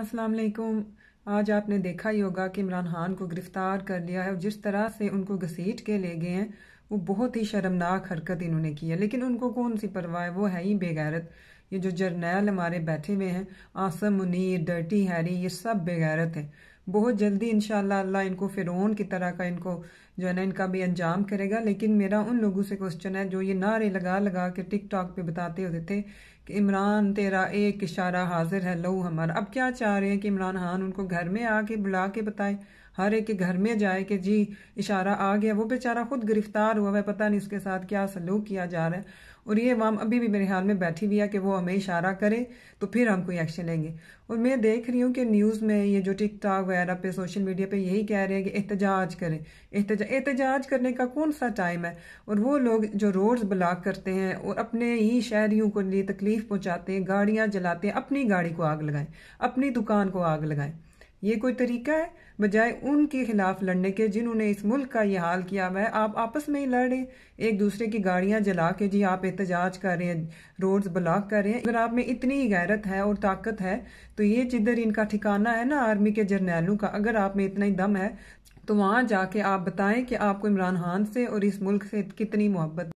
अस्सलाम वालेकुम आज आपने देखा ही होगा कि इमरान खान को गिरफ्तार कर लिया है और जिस तरह से उनको घसीट के ले गए हैं वो बहुत ही शर्मनाक हरकत इन्होंने की है लेकिन उनको कौन सी परवाह वो है ही बेगैरत ये जो जर्नैल हमारे बैठे हुए हैं आसम मुनीर डर्टी हैरी ये सब बेगैरत हैं बहुत जल्दी इन अल्लाह इनको फ़िरौन की तरह का इनको जो है ना इनका भी अंजाम करेगा लेकिन मेरा उन लोगों से क्वेश्चन है जो ये नारे लगा लगा के टिक टॉक पर बताते होते थे कि इमरान तेरा एक इशारा हाजिर है लो हमारा अब क्या चाह रहे हैं कि इमरान खान उनको घर में आके बुला के बताए हर एक के घर में जाए कि जी इशारा आ गया वो बेचारा खुद गिरफ्तार हुआ है पता नहीं उसके साथ क्या सलूक किया जा रहा है और ये वाम अभी भी मेरे हाल में बैठी हुई है कि वो हमें इशारा करे तो फिर हम कोई एक्शन लेंगे और मैं देख रही हूँ कि न्यूज़ में ये जो टिक वगैरह पे सोशल मीडिया पे यही कह रहे हैं कि एहतजाज करें एहतज एहतजाज करने का कौन सा टाइम है और वो लोग जो रोड्स ब्लॉक करते हैं और अपने ही शहरियों को लिए तकलीफ पहुंचाते हैं गाड़ियां जलाते हैं अपनी गाड़ी को आग लगाएं अपनी दुकान को आग लगाएं ये कोई तरीका है बजाय उनके खिलाफ लड़ने के जिन्होंने इस मुल्क का ये हाल किया हुआ है आप आपस में ही लड़े एक दूसरे की गाड़ियां जला के जी आप एहतजाज कर रहे हैं रोड्स ब्लॉक कर रहे हैं अगर आप में इतनी ही गैरत है और ताकत है तो ये जिधर इनका ठिकाना है ना आर्मी के जर्नैलों का अगर आप में इतना ही दम है तो वहाँ जाके आप बताएं कि आपको इमरान खान से और इस मुल्क से कितनी मोहब्बत